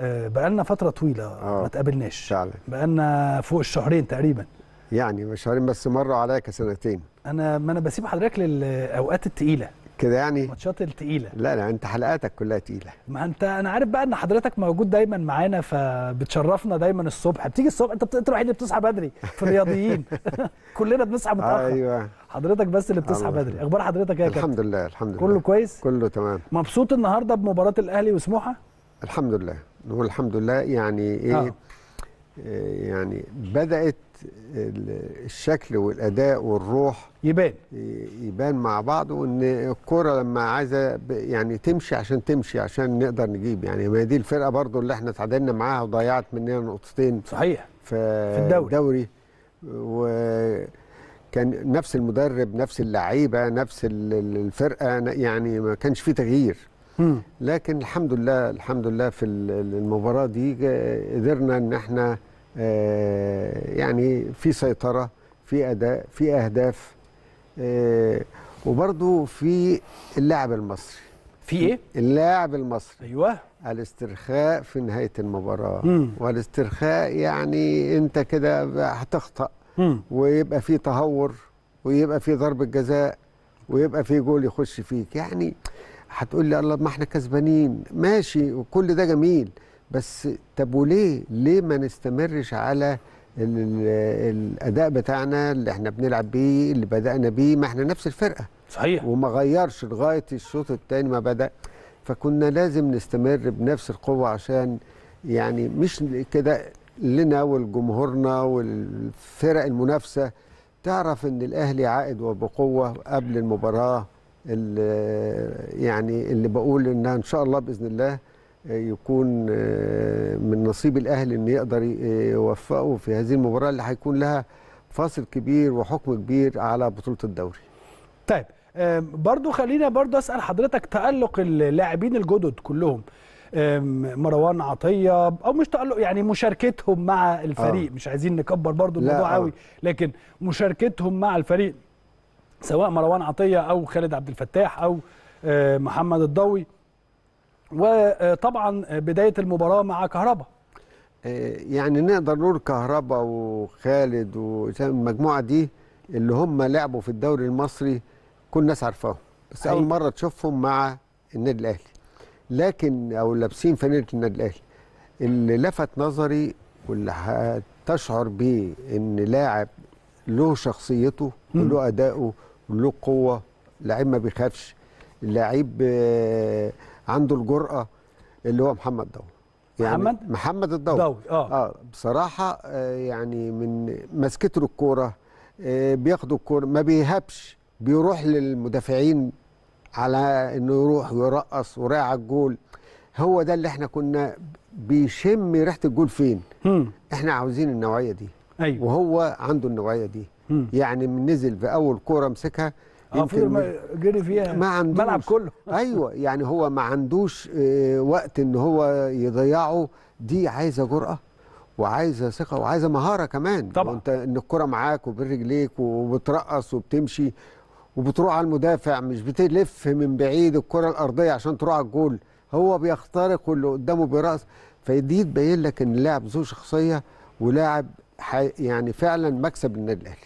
آه، بقالنا فتره طويله آه، ما تقابلناش فعلا بقالنا فوق الشهرين تقريبا يعني شهرين بس مروا عليا كسنتين انا ما انا بسيب حضرتك للاوقات التقيله كده يعني الماتشات التقيله لا لا انت حلقاتك كلها تقيله ما انت انا عارف بقى ان حضرتك موجود دايما معانا فبتشرفنا دايما الصبح بتيجي الصبح انت انت الوحيد اللي بتصحى بدري في الرياضيين كلنا بنصحى متاخر ايوه حضرتك بس اللي بتصحى بدري اخبار حضرتك ايه يا كابتن الحمد لله الحمد لله كله كويس كله تمام مبسوط النهارده بمباراه الاهلي وسموحه الحمد لله نقول الحمد لله يعني ايه آه. إيه، يعني بدات الشكل والاداء والروح يبان يبان مع بعض وان الكوره لما عايزه يعني تمشي عشان تمشي عشان نقدر نجيب يعني ما دي الفرقه برضو اللي احنا اتعادلنا معاها وضيعت مننا نقطتين صحيح في, في الدوري, الدوري وكان نفس المدرب نفس اللعيبه نفس الفرقه يعني ما كانش في تغيير لكن الحمد لله الحمد لله في المباراه دي آه، قدرنا ان احنا آه، يعني في سيطره في اداء في اهداف آه، وبرده في اللاعب المصري في ايه اللاعب المصري ايوه الاسترخاء في نهايه المباراه مم. والاسترخاء يعني انت كده هتخطا ويبقى في تهور ويبقى في ضربه جزاء ويبقى في جول يخش فيك يعني هتقول لي الله ما احنا كسبانين ماشي وكل ده جميل بس طب وليه ليه ما نستمرش على الاداء بتاعنا اللي احنا بنلعب بيه اللي بدانا بيه ما احنا نفس الفرقه صحيح وما غيرش لغايه الشوط الثاني ما بدا فكنا لازم نستمر بنفس القوه عشان يعني مش كده لنا ولجمهورنا والفرق المنافسه تعرف ان الاهلي عائد وبقوه قبل المباراه اللي يعني اللي بقول انها ان شاء الله باذن الله آه، يكون آه، من نصيب الاهلي انه يقدر آه، يوفقه في هذه المباراه اللي هيكون لها فاصل كبير وحكم كبير على بطوله الدوري. طيب برضو خلينا برضو اسال حضرتك تالق اللاعبين الجدد كلهم مروان عطيه او مش تالق يعني مشاركتهم مع الفريق آه. مش عايزين نكبر برضو الموضوع قوي آه. لكن مشاركتهم مع الفريق سواء مروان عطيه او خالد عبد الفتاح او آه، محمد الضوي وطبعا آه، بدايه المباراه مع كهربا آه، يعني نقدر نقول كهربا وخالد والمجموعه دي اللي هم لعبوا في الدوري المصري كل الناس عارفاهم بس اول مره تشوفهم مع النادي الاهلي لكن او لابسين فانيله النادي الاهلي اللي لفت نظري واللي هتشعر بيه ان لاعب له شخصيته وله اداؤه وله قوه لعيب ما بيخافش لعيب آه، عنده الجرأه اللي هو محمد داوود يعني محمد محمد الدوري دوري اه اه بصراحه آه يعني من له الكوره آه بياخد الكوره ما بيهبش بيروح للمدافعين على انه يروح ويرقص ورايح الجول هو ده اللي احنا كنا بيشم ريحه الجول فين؟ احنا عاوزين النوعيه دي أيوة. وهو عنده النوعيه دي مم. يعني نزل في اول كوره مسكها آه، يمكن جري فيها ما عندوش ملعب كله ايوه يعني هو ما عندوش آه، وقت ان هو يضيعه دي عايزه جرأه وعايزه ثقه وعايزه مهاره كمان طبعا وانت ان الكره معاك وبرجليك وبترقص وبتمشي وبتروح على المدافع مش بتلف من بعيد الكره الارضيه عشان تروح على الجول هو بيخترق واللي قدامه بيرقص فدي تبين لك ان اللاعب ذو شخصيه ولاعب يعني فعلا مكسب للنادي الاهلي